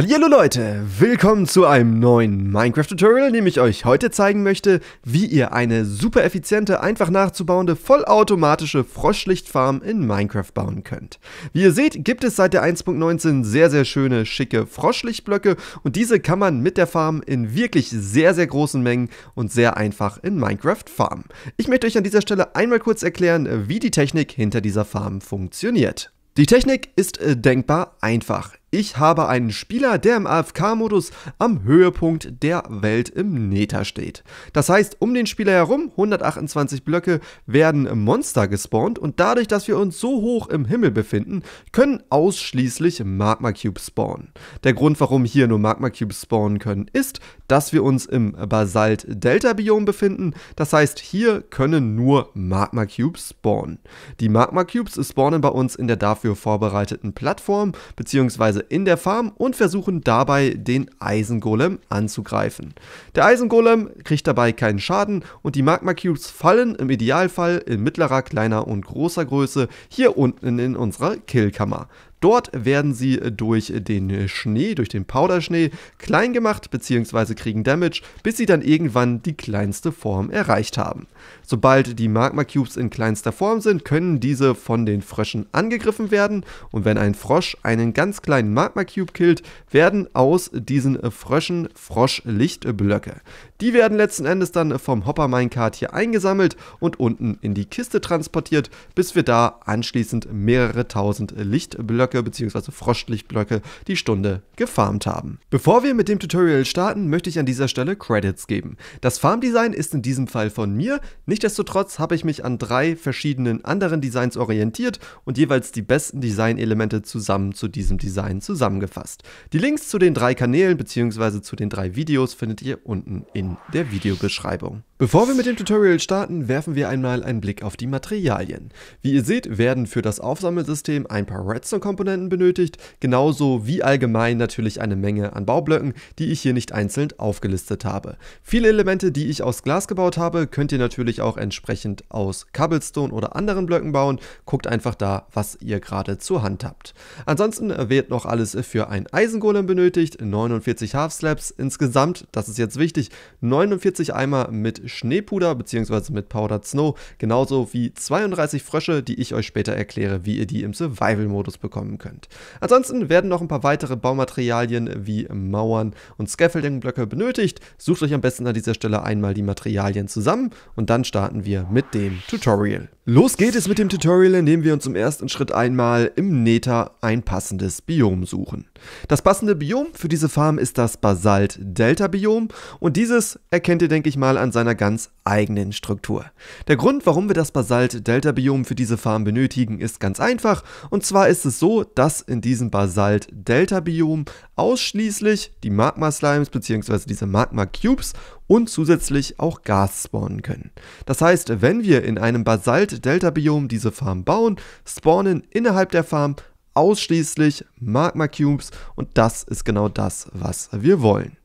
Hallo Leute, willkommen zu einem neuen Minecraft-Tutorial, in dem ich euch heute zeigen möchte, wie ihr eine super effiziente, einfach nachzubauende, vollautomatische Froschlichtfarm in Minecraft bauen könnt. Wie ihr seht, gibt es seit der 1.19 sehr, sehr schöne, schicke Froschlichtblöcke und diese kann man mit der Farm in wirklich sehr, sehr großen Mengen und sehr einfach in Minecraft farmen. Ich möchte euch an dieser Stelle einmal kurz erklären, wie die Technik hinter dieser Farm funktioniert. Die Technik ist äh, denkbar einfach. Ich habe einen Spieler, der im AFK-Modus am Höhepunkt der Welt im Neta steht. Das heißt, um den Spieler herum, 128 Blöcke, werden Monster gespawnt und dadurch, dass wir uns so hoch im Himmel befinden, können ausschließlich Magma Cubes spawnen. Der Grund, warum hier nur Magma Cubes spawnen können, ist, dass wir uns im Basalt-Delta-Biom befinden. Das heißt, hier können nur Magma Cubes spawnen. Die Magma Cubes spawnen bei uns in der dafür vorbereiteten Plattform bzw teilweise in der Farm und versuchen dabei den Eisengolem anzugreifen. Der Eisengolem kriegt dabei keinen Schaden und die Magma Cubes fallen im Idealfall in mittlerer, kleiner und großer Größe hier unten in unserer Killkammer. Dort werden sie durch den Schnee, durch den Powderschnee klein gemacht bzw. kriegen Damage, bis sie dann irgendwann die kleinste Form erreicht haben. Sobald die Magma Cubes in kleinster Form sind, können diese von den Fröschen angegriffen werden und wenn ein Frosch einen ganz kleinen Magma Cube killt, werden aus diesen Fröschen Froschlichtblöcke. Die werden letzten Endes dann vom Hopper Minecart hier eingesammelt und unten in die Kiste transportiert, bis wir da anschließend mehrere tausend Lichtblöcke bzw. Froschlichtblöcke die Stunde gefarmt haben. Bevor wir mit dem Tutorial starten, möchte ich an dieser Stelle Credits geben. Das Farmdesign ist in diesem Fall von mir, nichtsdestotrotz habe ich mich an drei verschiedenen anderen Designs orientiert und jeweils die besten Designelemente zusammen zu diesem Design zusammengefasst. Die Links zu den drei Kanälen bzw. zu den drei Videos findet ihr unten in in der Videobeschreibung. Bevor wir mit dem Tutorial starten, werfen wir einmal einen Blick auf die Materialien. Wie ihr seht, werden für das Aufsammelsystem ein paar Redstone-Komponenten benötigt, genauso wie allgemein natürlich eine Menge an Baublöcken, die ich hier nicht einzeln aufgelistet habe. Viele Elemente, die ich aus Glas gebaut habe, könnt ihr natürlich auch entsprechend aus Cobblestone oder anderen Blöcken bauen. Guckt einfach da, was ihr gerade zur Hand habt. Ansonsten wird noch alles für ein Eisengolem benötigt, 49 Half Slabs insgesamt, das ist jetzt wichtig, 49 Eimer mit Schneepuder bzw. mit Powdered Snow, genauso wie 32 Frösche, die ich euch später erkläre, wie ihr die im Survival-Modus bekommen könnt. Ansonsten werden noch ein paar weitere Baumaterialien wie Mauern und Scaffolding-Blöcke benötigt. Sucht euch am besten an dieser Stelle einmal die Materialien zusammen und dann starten wir mit dem Tutorial. Los geht es mit dem Tutorial, in dem wir uns im ersten Schritt einmal im Neta ein passendes Biom suchen. Das passende Biom für diese Farm ist das Basalt-Delta-Biom und dieses erkennt ihr, denke ich mal, an seiner ganz eigenen Struktur. Der Grund, warum wir das Basalt-Delta-Biom für diese Farm benötigen, ist ganz einfach. Und zwar ist es so, dass in diesem Basalt-Delta-Biom ausschließlich die Magma-Slimes bzw. diese Magma-Cubes und zusätzlich auch Gas spawnen können. Das heißt, wenn wir in einem Basalt-Delta-Biom diese Farm bauen, spawnen innerhalb der Farm ausschließlich Magma Cubes und das ist genau das, was wir wollen.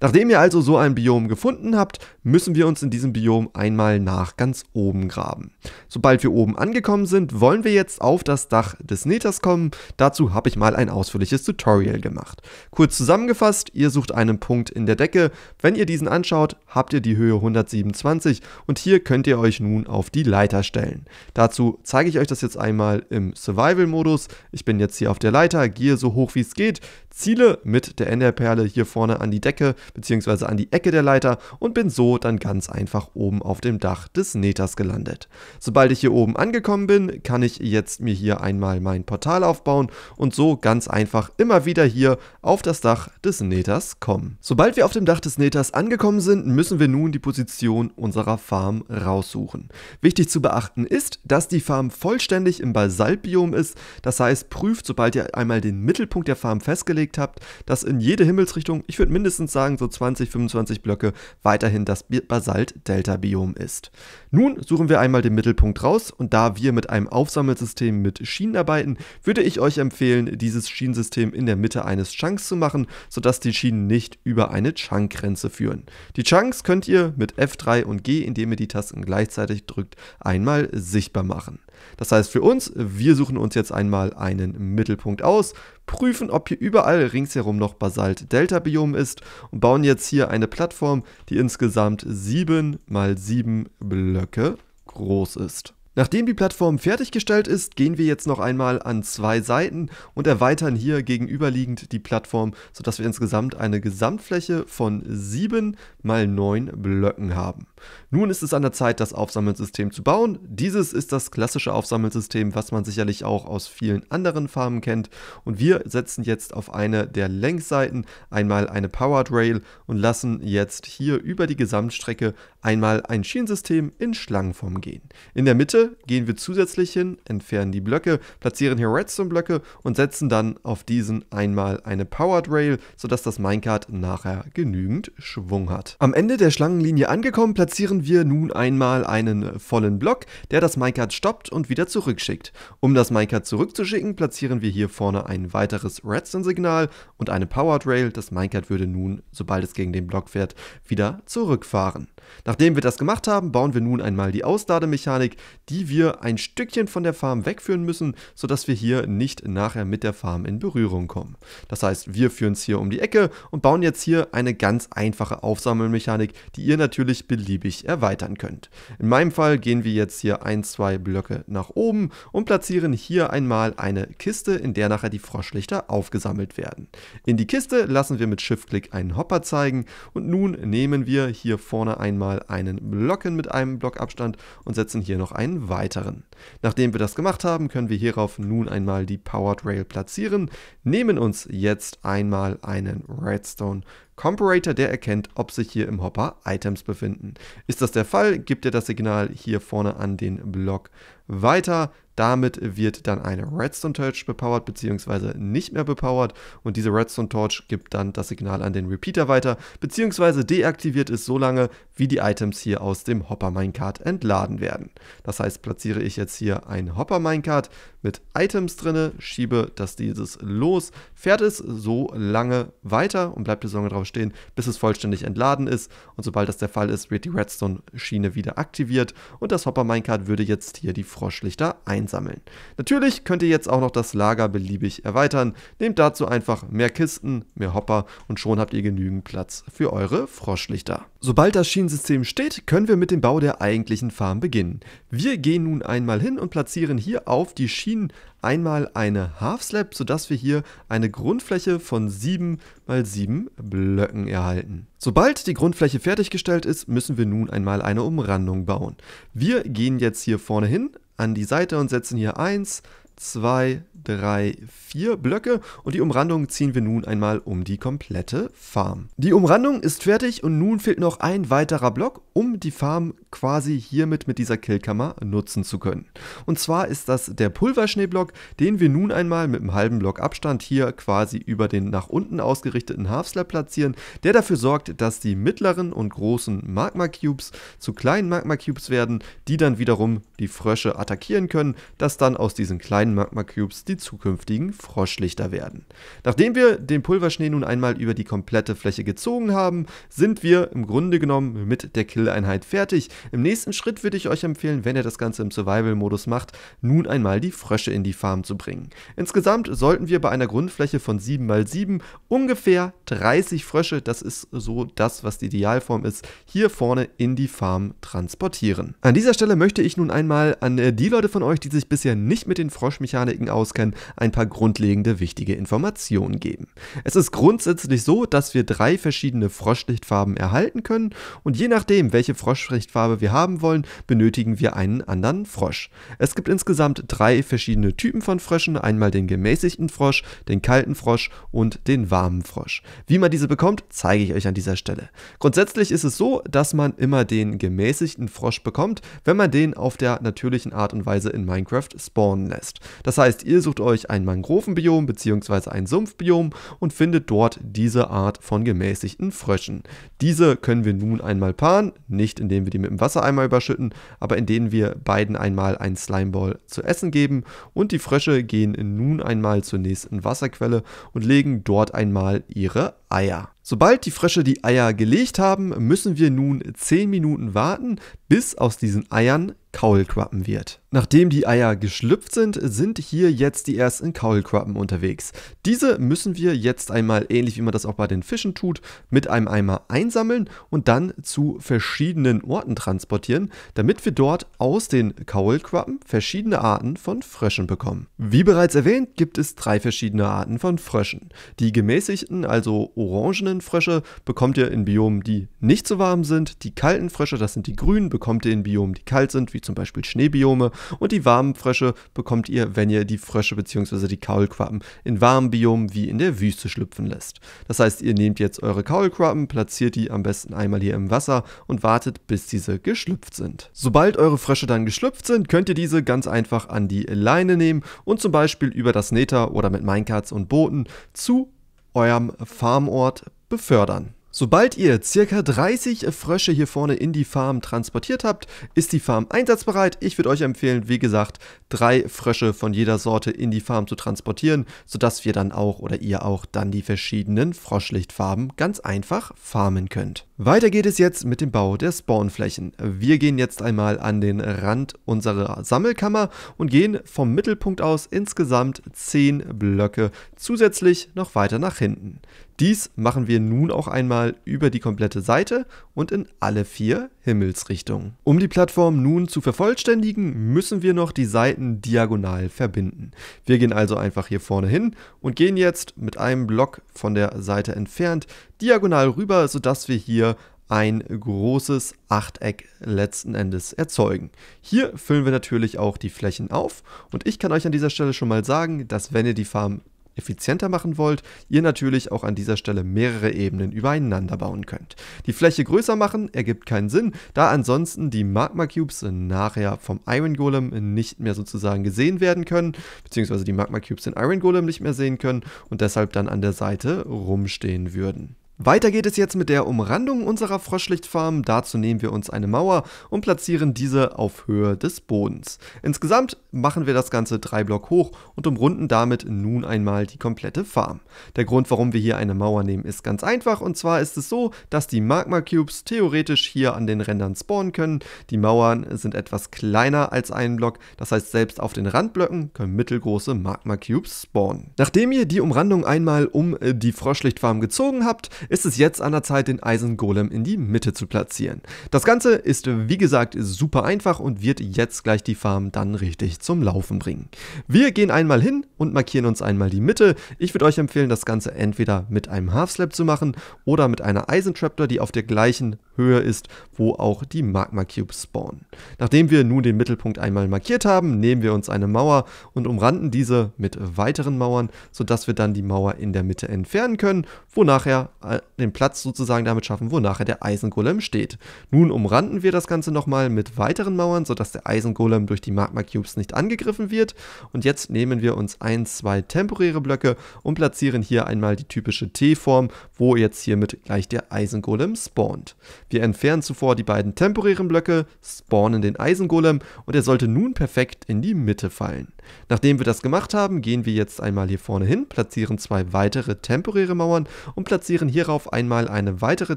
Nachdem ihr also so ein Biom gefunden habt, müssen wir uns in diesem Biom einmal nach ganz oben graben. Sobald wir oben angekommen sind, wollen wir jetzt auf das Dach des Neters kommen. Dazu habe ich mal ein ausführliches Tutorial gemacht. Kurz zusammengefasst, ihr sucht einen Punkt in der Decke. Wenn ihr diesen anschaut, habt ihr die Höhe 127 und hier könnt ihr euch nun auf die Leiter stellen. Dazu zeige ich euch das jetzt einmal im Survival-Modus. Ich bin jetzt hier auf der Leiter, gehe so hoch wie es geht, ziele mit der Enderperle hier vorne an die Decke Ecke bzw. an die Ecke der Leiter und bin so dann ganz einfach oben auf dem Dach des Neters gelandet. Sobald ich hier oben angekommen bin, kann ich jetzt mir hier einmal mein Portal aufbauen und so ganz einfach immer wieder hier auf das Dach des Neters kommen. Sobald wir auf dem Dach des Neters angekommen sind, müssen wir nun die Position unserer Farm raussuchen. Wichtig zu beachten ist, dass die Farm vollständig im Basaltbiom ist, das heißt prüft, sobald ihr einmal den Mittelpunkt der Farm festgelegt habt, dass in jede Himmelsrichtung, ich würde mindestens und sagen so 20, 25 Blöcke weiterhin das Basalt-Delta-Biom ist. Nun suchen wir einmal den Mittelpunkt raus und da wir mit einem Aufsammelsystem mit Schienen arbeiten, würde ich euch empfehlen, dieses Schienensystem in der Mitte eines Chunks zu machen, sodass die Schienen nicht über eine Chunk-Grenze führen. Die Chunks könnt ihr mit F3 und G, indem ihr die Tasten gleichzeitig drückt, einmal sichtbar machen. Das heißt für uns, wir suchen uns jetzt einmal einen Mittelpunkt aus, prüfen, ob hier überall ringsherum noch Basalt-Delta-Biom ist und bauen jetzt hier eine Plattform, die insgesamt 7 mal 7 Blöcke groß ist. Nachdem die Plattform fertiggestellt ist, gehen wir jetzt noch einmal an zwei Seiten und erweitern hier gegenüberliegend die Plattform, sodass wir insgesamt eine Gesamtfläche von 7 mal 9 Blöcken haben. Nun ist es an der Zeit, das Aufsammelsystem zu bauen. Dieses ist das klassische Aufsammelsystem, was man sicherlich auch aus vielen anderen Farmen kennt. Und wir setzen jetzt auf eine der Längsseiten einmal eine Powered Rail und lassen jetzt hier über die Gesamtstrecke einmal ein Schienensystem in Schlangenform gehen. In der Mitte gehen wir zusätzlich hin, entfernen die Blöcke, platzieren hier Redstone-Blöcke und setzen dann auf diesen einmal eine Powered Rail, sodass das Minecart nachher genügend Schwung hat. Am Ende der Schlangenlinie angekommen, platzieren platzieren wir nun einmal einen vollen Block, der das Minecart stoppt und wieder zurückschickt. Um das Minecart zurückzuschicken, platzieren wir hier vorne ein weiteres Redstone-Signal und eine Powered Rail. Das Minecart würde nun, sobald es gegen den Block fährt, wieder zurückfahren. Nachdem wir das gemacht haben, bauen wir nun einmal die Auslademechanik, die wir ein Stückchen von der Farm wegführen müssen, sodass wir hier nicht nachher mit der Farm in Berührung kommen. Das heißt, wir führen es hier um die Ecke und bauen jetzt hier eine ganz einfache Aufsammelmechanik, die ihr natürlich beliebig beliebig erweitern könnt. In meinem Fall gehen wir jetzt hier ein, zwei Blöcke nach oben und platzieren hier einmal eine Kiste, in der nachher die Froschlichter aufgesammelt werden. In die Kiste lassen wir mit shift click einen Hopper zeigen und nun nehmen wir hier vorne einmal einen Blocken mit einem Blockabstand und setzen hier noch einen weiteren. Nachdem wir das gemacht haben, können wir hierauf nun einmal die Powered Rail platzieren, nehmen uns jetzt einmal einen Redstone Comparator, der erkennt, ob sich hier im Hopper Items befinden. Ist das der Fall, gibt er das Signal hier vorne an den Block weiter. Damit wird dann eine Redstone Torch bepowert bzw. nicht mehr bepowert und diese Redstone Torch gibt dann das Signal an den Repeater weiter bzw. deaktiviert es so lange, wie die Items hier aus dem Hopper Minecart entladen werden. Das heißt, platziere ich jetzt hier ein Hopper Minecart mit Items drinne, schiebe das dieses los, fährt es so lange weiter und bleibt so lange drauf stehen, bis es vollständig entladen ist und sobald das der Fall ist, wird die Redstone Schiene wieder aktiviert und das Hopper Minecart würde jetzt hier die Froschlichter einsammeln. Natürlich könnt ihr jetzt auch noch das Lager beliebig erweitern. Nehmt dazu einfach mehr Kisten, mehr Hopper und schon habt ihr genügend Platz für eure Froschlichter. Sobald das Schienensystem steht, können wir mit dem Bau der eigentlichen Farm beginnen. Wir gehen nun einmal hin und platzieren hier auf die Schienen einmal eine Half Slab, sodass wir hier eine Grundfläche von 7 mal 7 Blöcken erhalten. Sobald die Grundfläche fertiggestellt ist, müssen wir nun einmal eine Umrandung bauen. Wir gehen jetzt hier vorne hin an die Seite und setzen hier 1, zwei, drei, vier Blöcke und die Umrandung ziehen wir nun einmal um die komplette Farm. Die Umrandung ist fertig und nun fehlt noch ein weiterer Block, um die Farm quasi hiermit mit dieser Killkammer nutzen zu können. Und zwar ist das der Pulverschneeblock, den wir nun einmal mit einem halben Block Abstand hier quasi über den nach unten ausgerichteten Half-Slab platzieren, der dafür sorgt, dass die mittleren und großen Magma Cubes zu kleinen Magma Cubes werden, die dann wiederum die Frösche attackieren können, dass dann aus diesen kleinen kleinen Magma-Cubes die zukünftigen Froschlichter werden. Nachdem wir den Pulverschnee nun einmal über die komplette Fläche gezogen haben, sind wir im Grunde genommen mit der Kill-Einheit fertig. Im nächsten Schritt würde ich euch empfehlen, wenn ihr das Ganze im Survival-Modus macht, nun einmal die Frösche in die Farm zu bringen. Insgesamt sollten wir bei einer Grundfläche von 7x7 ungefähr 30 Frösche, das ist so das, was die Idealform ist, hier vorne in die Farm transportieren. An dieser Stelle möchte ich nun einmal an äh, die Leute von euch, die sich bisher nicht mit den Frosch Launch-Mechaniken auskennen, ein paar grundlegende wichtige Informationen geben. Es ist grundsätzlich so, dass wir drei verschiedene Froschlichtfarben erhalten können und je nachdem, welche Froschlichtfarbe wir haben wollen, benötigen wir einen anderen Frosch. Es gibt insgesamt drei verschiedene Typen von Fröschen, einmal den gemäßigten Frosch, den kalten Frosch und den warmen Frosch. Wie man diese bekommt, zeige ich euch an dieser Stelle. Grundsätzlich ist es so, dass man immer den gemäßigten Frosch bekommt, wenn man den auf der natürlichen Art und Weise in Minecraft spawnen lässt. Das heißt, ihr sucht euch ein Mangrovenbiom bzw. ein Sumpfbiom und findet dort diese Art von gemäßigten Fröschen. Diese können wir nun einmal paaren, nicht indem wir die mit dem Wassereimer überschütten, aber indem wir beiden einmal einen Slimeball zu essen geben und die Frösche gehen nun einmal zur nächsten Wasserquelle und legen dort einmal ihre Eier. Sobald die Frösche die Eier gelegt haben, müssen wir nun 10 Minuten warten, bis aus diesen Eiern Kaulquappen wird. Nachdem die Eier geschlüpft sind, sind hier jetzt die ersten Kaulquappen unterwegs. Diese müssen wir jetzt einmal, ähnlich wie man das auch bei den Fischen tut, mit einem Eimer einsammeln und dann zu verschiedenen Orten transportieren, damit wir dort aus den Kaulquappen verschiedene Arten von Fröschen bekommen. Wie bereits erwähnt, gibt es drei verschiedene Arten von Fröschen. Die gemäßigten, also orangenen Frösche, bekommt ihr in Biomen, die nicht so warm sind. Die kalten Frösche, das sind die grünen, bekommt ihr in Biomen, die kalt sind, wie wie zum Beispiel Schneebiome. Und die warmen Frösche bekommt ihr, wenn ihr die Frösche bzw. die Kaulquappen in warmen Biomen wie in der Wüste schlüpfen lässt. Das heißt, ihr nehmt jetzt eure Kaulquappen, platziert die am besten einmal hier im Wasser und wartet, bis diese geschlüpft sind. Sobald eure Frösche dann geschlüpft sind, könnt ihr diese ganz einfach an die Leine nehmen und zum Beispiel über das Neta oder mit Minecarts und Booten zu eurem Farmort befördern. Sobald ihr circa 30 Frösche hier vorne in die Farm transportiert habt, ist die Farm einsatzbereit. Ich würde euch empfehlen, wie gesagt, drei Frösche von jeder Sorte in die Farm zu transportieren, sodass wir dann auch oder ihr auch dann die verschiedenen Froschlichtfarben ganz einfach farmen könnt. Weiter geht es jetzt mit dem Bau der Spawnflächen. Wir gehen jetzt einmal an den Rand unserer Sammelkammer und gehen vom Mittelpunkt aus insgesamt 10 Blöcke zusätzlich noch weiter nach hinten. Dies machen wir nun auch einmal über die komplette Seite und in alle vier Himmelsrichtungen. Um die Plattform nun zu vervollständigen, müssen wir noch die Seiten diagonal verbinden. Wir gehen also einfach hier vorne hin und gehen jetzt mit einem Block von der Seite entfernt diagonal rüber, sodass wir hier ein großes Achteck letzten Endes erzeugen. Hier füllen wir natürlich auch die Flächen auf und ich kann euch an dieser Stelle schon mal sagen, dass wenn ihr die Farm effizienter machen wollt, ihr natürlich auch an dieser Stelle mehrere Ebenen übereinander bauen könnt. Die Fläche größer machen ergibt keinen Sinn, da ansonsten die Magma Cubes nachher vom Iron Golem nicht mehr sozusagen gesehen werden können, beziehungsweise die Magma Cubes den Iron Golem nicht mehr sehen können und deshalb dann an der Seite rumstehen würden. Weiter geht es jetzt mit der Umrandung unserer Froschlichtfarm. Dazu nehmen wir uns eine Mauer und platzieren diese auf Höhe des Bodens. Insgesamt machen wir das Ganze drei Block hoch und umrunden damit nun einmal die komplette Farm. Der Grund, warum wir hier eine Mauer nehmen, ist ganz einfach und zwar ist es so, dass die Magma Cubes theoretisch hier an den Rändern spawnen können. Die Mauern sind etwas kleiner als ein Block, das heißt selbst auf den Randblöcken können mittelgroße Magma Cubes spawnen. Nachdem ihr die Umrandung einmal um äh, die Froschlichtfarm gezogen habt, ist es jetzt an der Zeit, den Eisengolem in die Mitte zu platzieren. Das Ganze ist wie gesagt super einfach und wird jetzt gleich die Farm dann richtig zum Laufen bringen. Wir gehen einmal hin und markieren uns einmal die Mitte. Ich würde euch empfehlen, das Ganze entweder mit einem Half Slap zu machen oder mit einer Eisentraptor, die auf der gleichen Höhe ist, wo auch die Magma Cubes spawnen. Nachdem wir nun den Mittelpunkt einmal markiert haben, nehmen wir uns eine Mauer und umranden diese mit weiteren Mauern, sodass wir dann die Mauer in der Mitte entfernen können, wo nachher äh, den Platz sozusagen damit schaffen, wo nachher der Eisengolem steht. Nun umranden wir das Ganze nochmal mit weiteren Mauern, sodass der Eisengolem durch die Magma Cubes nicht angegriffen wird. Und jetzt nehmen wir uns ein, zwei temporäre Blöcke und platzieren hier einmal die typische T-Form, wo jetzt hiermit gleich der Eisengolem spawnt. Wir entfernen zuvor die beiden temporären Blöcke, spawnen den Eisengolem und er sollte nun perfekt in die Mitte fallen. Nachdem wir das gemacht haben, gehen wir jetzt einmal hier vorne hin, platzieren zwei weitere temporäre Mauern und platzieren hierauf einmal eine weitere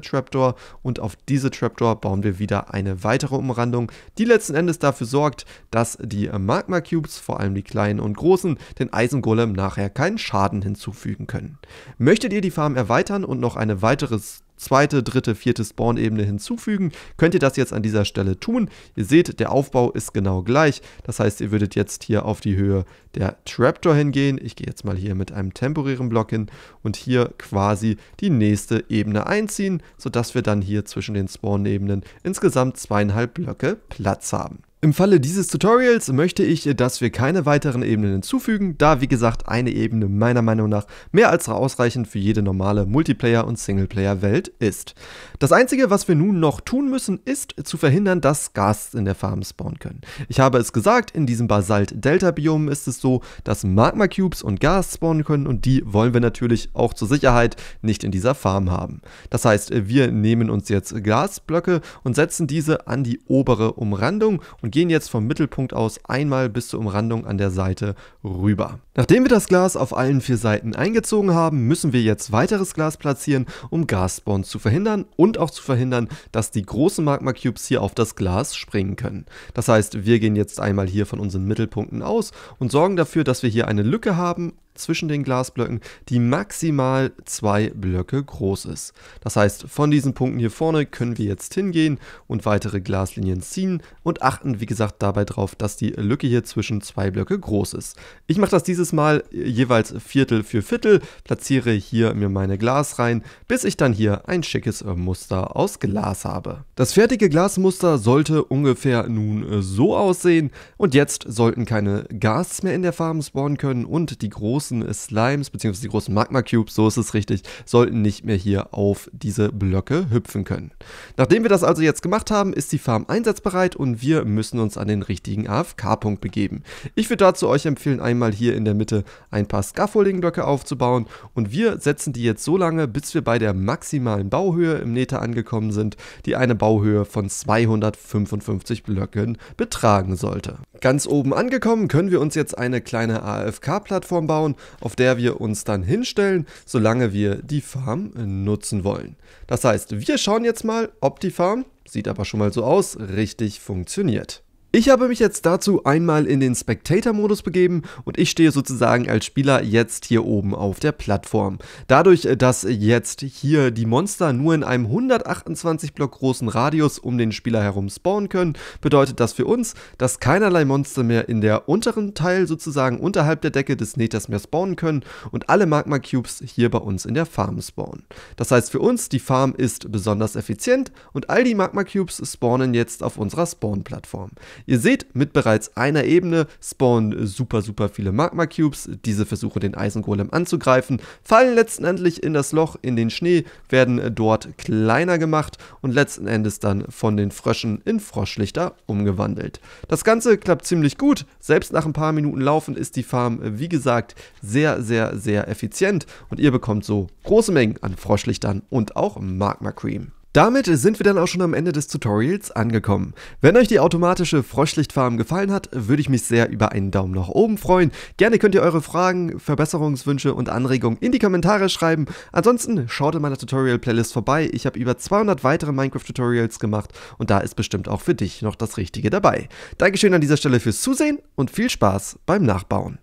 Trapdoor und auf diese Trapdoor bauen wir wieder eine weitere Umrandung, die letzten Endes dafür sorgt, dass die Magma Cubes, vor allem die kleinen und großen, den Eisengolem nachher keinen Schaden hinzufügen können. Möchtet ihr die Farm erweitern und noch eine weitere zweite, dritte, vierte Spawn-Ebene hinzufügen. Könnt ihr das jetzt an dieser Stelle tun. Ihr seht, der Aufbau ist genau gleich. Das heißt, ihr würdet jetzt hier auf die Höhe der Trapdoor hingehen. Ich gehe jetzt mal hier mit einem temporären Block hin und hier quasi die nächste Ebene einziehen, sodass wir dann hier zwischen den Spawn-Ebenen insgesamt zweieinhalb Blöcke Platz haben. Im Falle dieses Tutorials möchte ich, dass wir keine weiteren Ebenen hinzufügen, da wie gesagt eine Ebene meiner Meinung nach mehr als ausreichend für jede normale Multiplayer- und Singleplayer-Welt ist. Das einzige, was wir nun noch tun müssen, ist zu verhindern, dass Ghasts in der Farm spawnen können. Ich habe es gesagt, in diesem Basalt-Delta-Biom ist es so, dass Magma-Cubes und Gas spawnen können und die wollen wir natürlich auch zur Sicherheit nicht in dieser Farm haben. Das heißt, wir nehmen uns jetzt Gasblöcke und setzen diese an die obere Umrandung und gehen jetzt vom Mittelpunkt aus einmal bis zur Umrandung an der Seite rüber. Nachdem wir das Glas auf allen vier Seiten eingezogen haben, müssen wir jetzt weiteres Glas platzieren, um Gasspawns zu verhindern und auch zu verhindern, dass die großen Magma Cubes hier auf das Glas springen können. Das heißt, wir gehen jetzt einmal hier von unseren Mittelpunkten aus und sorgen dafür, dass wir hier eine Lücke haben zwischen den Glasblöcken, die maximal zwei Blöcke groß ist. Das heißt, von diesen Punkten hier vorne können wir jetzt hingehen und weitere Glaslinien ziehen und achten, wie gesagt, dabei drauf, dass die Lücke hier zwischen zwei Blöcke groß ist. Ich mache das dieses Mal äh, jeweils Viertel für Viertel, platziere hier mir meine Glas rein, bis ich dann hier ein schickes äh, Muster aus Glas habe. Das fertige Glasmuster sollte ungefähr nun äh, so aussehen und jetzt sollten keine Gas mehr in der Farm spawnen können und die großen großen äh, Slimes bzw. die großen Magma Cubes, so ist es richtig, sollten nicht mehr hier auf diese Blöcke hüpfen können. Nachdem wir das also jetzt gemacht haben, ist die Farm einsatzbereit und wir müssen uns an den richtigen AFK-Punkt begeben. Ich würde dazu euch empfehlen, einmal hier in der Mitte ein paar Scaffolding-Blöcke aufzubauen und wir setzen die jetzt so lange, bis wir bei der maximalen Bauhöhe im Nether angekommen sind, die eine Bauhöhe von 255 Blöcken betragen sollte. Ganz oben angekommen können wir uns jetzt eine kleine AFK-Plattform bauen auf der wir uns dann hinstellen, solange wir die Farm nutzen wollen. Das heißt, wir schauen jetzt mal, ob die Farm, sieht aber schon mal so aus, richtig funktioniert. Ich habe mich jetzt dazu einmal in den Spectator-Modus begeben und ich stehe sozusagen als Spieler jetzt hier oben auf der Plattform. Dadurch, äh, dass jetzt hier die Monster nur in einem 128 Block großen Radius um den Spieler herum spawnen können, bedeutet das für uns, dass keinerlei Monster mehr in der unteren Teil sozusagen unterhalb der Decke des Neters mehr spawnen können und alle Magma Cubes hier bei uns in der Farm spawnen. Das heißt für uns, die Farm ist besonders effizient und all die Magma Cubes spawnen jetzt auf unserer Spawn-Plattform. Ihr seht, mit bereits einer Ebene spawnen super, super viele Magma Cubes. Diese versuchen den Eisengolem anzugreifen, fallen letztendlich in das Loch, in den Schnee, werden dort kleiner gemacht und letzten Endes dann von den Fröschen in Froschlichter umgewandelt. Das Ganze klappt ziemlich gut. Selbst nach ein paar Minuten Laufen ist die Farm, wie gesagt, sehr, sehr, sehr effizient und ihr bekommt so große Mengen an Froschlichtern und auch Magma Cream. Damit sind wir dann auch schon am Ende des Tutorials angekommen. Wenn euch die automatische Froschlichtfarm gefallen hat, würde ich mich sehr über einen Daumen nach oben freuen. Gerne könnt ihr eure Fragen, Verbesserungswünsche und Anregungen in die Kommentare schreiben. Ansonsten schaut in meiner Tutorial-Playlist vorbei. Ich habe über 200 weitere Minecraft-Tutorials gemacht und da ist bestimmt auch für dich noch das Richtige dabei. Dankeschön an dieser Stelle fürs Zusehen und viel Spaß beim Nachbauen.